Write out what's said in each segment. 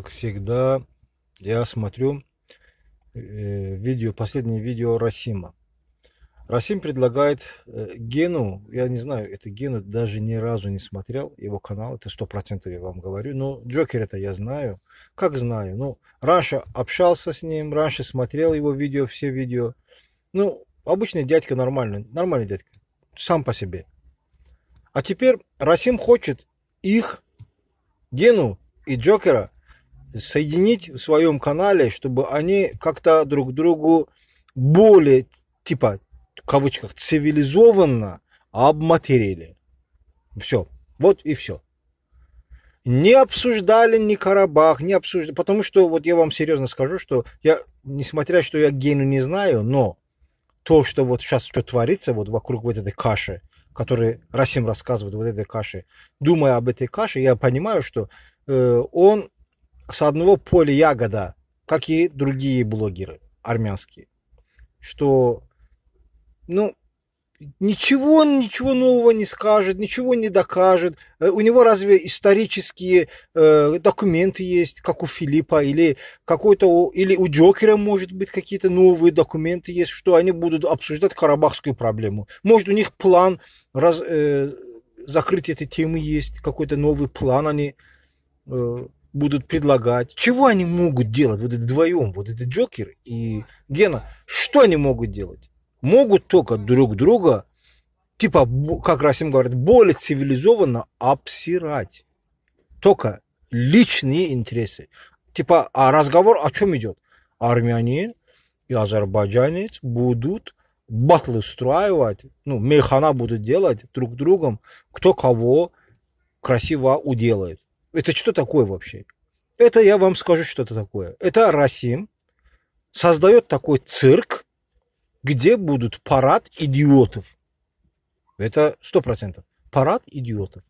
как всегда, я смотрю э, видео, последнее видео Расима. Расим предлагает э, Гену, я не знаю, это Гену даже ни разу не смотрел, его канал, это сто процентов я вам говорю, но Джокер это я знаю, как знаю, ну, раньше общался с ним, раньше смотрел его видео, все видео, ну, обычный дядька нормальный, нормальный дядька, сам по себе. А теперь Расим хочет их, Гену и Джокера соединить в своем канале, чтобы они как-то друг другу более, типа, в кавычках, цивилизованно обматерили. Все. Вот и все. Не обсуждали ни Карабах, не обсуждали. Потому что, вот я вам серьезно скажу, что я, несмотря что я Гену не знаю, но то, что вот сейчас что творится вот вокруг вот этой каши, который Расим рассказывает вот этой каши, думая об этой каше, я понимаю, что э, он с одного поля ягода, как и другие блогеры армянские. Что, ну, ничего он ничего нового не скажет, ничего не докажет. Э, у него разве исторические э, документы есть, как у Филиппа или какой-то или у Джокера может быть какие-то новые документы есть, что они будут обсуждать карабахскую проблему. Может у них план раз, э, закрыть этой темы есть, какой-то новый план они э, будут предлагать. Чего они могут делать, вот это вдвоем, вот это Джокер и Гена, что они могут делать? Могут только друг друга, типа, как Расим говорит, более цивилизованно обсирать. Только личные интересы. Типа, а разговор о чем идет? Армянин и азербайджанец будут батлы устраивать, ну, механа будут делать друг другом, кто кого красиво уделает. Это что такое вообще? Это я вам скажу, что это такое. Это Расим создает такой цирк, где будут парад идиотов. Это сто процентов. Парад идиотов.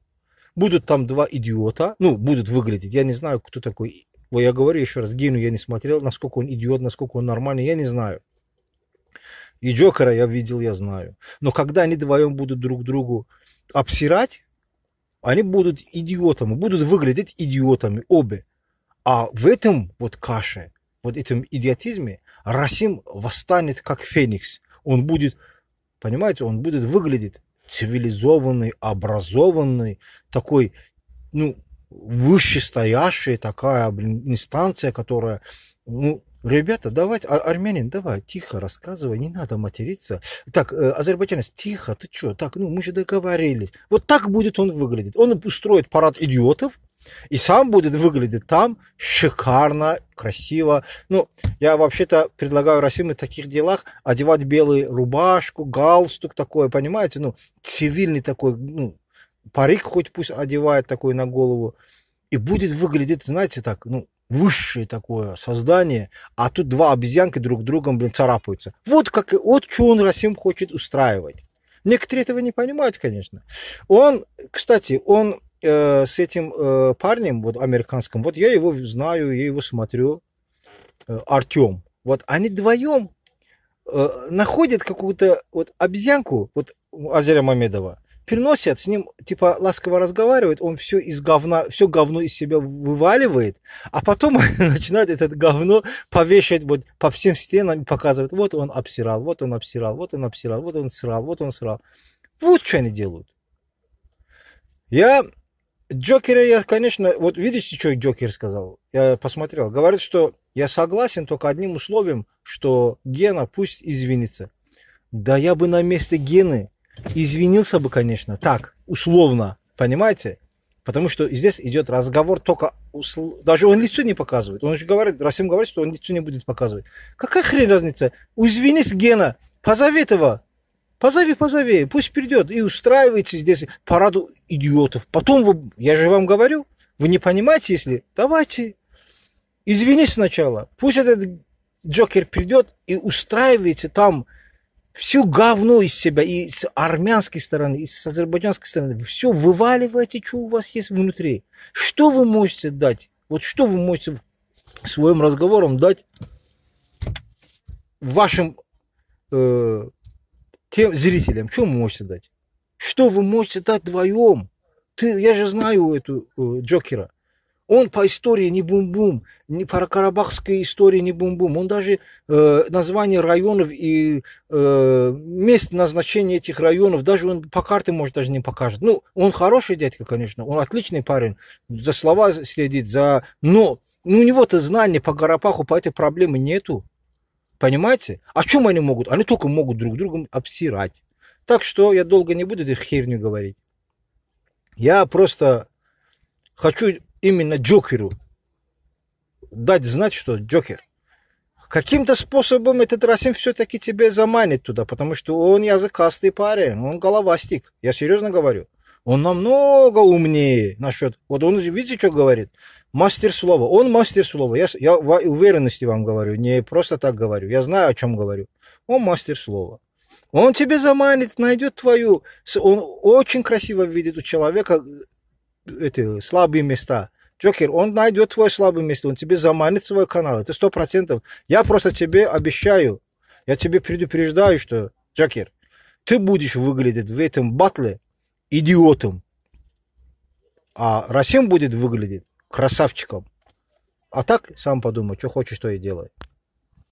Будут там два идиота, ну, будут выглядеть. Я не знаю, кто такой. Я говорю еще раз, Гину, я не смотрел, насколько он идиот, насколько он нормальный, я не знаю. И Джокера я видел, я знаю. Но когда они вдвоем будут друг другу обсирать, они будут идиотами, будут выглядеть идиотами обе. А в этом вот каше, вот этом идиотизме Расим восстанет как феникс. Он будет, понимаете, он будет выглядеть цивилизованный, образованный, такой, ну, вышестоящая такая, блин, инстанция, которая, ну, Ребята, давайте, а, армянин, давай, тихо рассказывай, не надо материться. Так, э, азербайджанец, тихо, ты что? Так, ну мы же договорились. Вот так будет он выглядеть. Он устроит парад идиотов, и сам будет выглядеть там шикарно, красиво. Ну, я вообще-то предлагаю Расиму в таких делах одевать белую рубашку, галстук такой, понимаете? Ну, цивильный такой, ну, парик хоть пусть одевает такой на голову. И будет выглядеть, знаете, так, ну, высшее такое создание, а тут два обезьянки друг другом, блин, царапаются. Вот как, вот что он Расим хочет устраивать. Некоторые этого не понимают, конечно. Он, кстати, он э, с этим э, парнем, вот американским, вот я его знаю, я его смотрю, э, Артем. Вот они вдвоем э, находят какую-то вот обезьянку, вот Азеря Мамедова, приносят, с ним типа ласково разговаривают, он все из говна, все говно из себя вываливает, а потом начинает это говно повешать вот по всем стенам и показывает, вот он обсирал, вот он обсирал, вот он обсирал, вот он срал, вот он срал. Вот что они делают. Я Джокера я, конечно, вот видите, что Джокер сказал? Я посмотрел. Говорит, что я согласен только одним условием, что Гена пусть извинится. Да я бы на месте Гены Извинился бы, конечно, так, условно, понимаете? Потому что здесь идет разговор только... Усл... Даже он лицо не показывает. Он же говорит, Расим говорит, что он лицо не будет показывать. Какая хрень разница? Извинись, Гена, позови этого. Позови, позови, пусть придет и устраивайте здесь параду идиотов. Потом вы, я же вам говорю, вы не понимаете, если... Давайте, извинись сначала. Пусть этот Джокер придет и устраивайте там Всю говно из себя, и с армянской стороны, и с азербайджанской стороны, все вываливаете, что у вас есть внутри. Что вы можете дать? Вот что вы можете своим разговором дать вашим э, тем зрителям? Что вы можете дать? Что вы можете дать вдвоем? Ты, я же знаю эту э, Джокера. Он по истории не бум-бум, не по карабахской истории не бум-бум. Он даже э, название районов и э, мест назначения этих районов, даже он по карте, может, даже не покажет. Ну, он хороший дядька, конечно, он отличный парень, за слова следит, за... Но ну, у него-то знаний по Карабаху, по этой проблеме нету. Понимаете? О а чем они могут? Они только могут друг другом обсирать. Так что я долго не буду эту херню говорить. Я просто хочу именно Джокеру дать знать, что Джокер. Каким-то способом этот Расим все-таки тебе заманит туда, потому что он языкастый парень, он головастик, я серьезно говорю. Он намного умнее насчет... Вот он, видите, что говорит? Мастер слова. Он мастер слова. Я, я в уверенности вам говорю, не просто так говорю. Я знаю, о чем говорю. Он мастер слова. Он тебе заманит, найдет твою... Он очень красиво видит у человека эти слабые места. Джокер, он найдет твое слабое место, он тебе заманит свой канал, это сто процентов. Я просто тебе обещаю, я тебе предупреждаю, что, Джокер, ты будешь выглядеть в этом батле идиотом, а Расим будет выглядеть красавчиком. А так сам подумай, что хочешь, то и делай.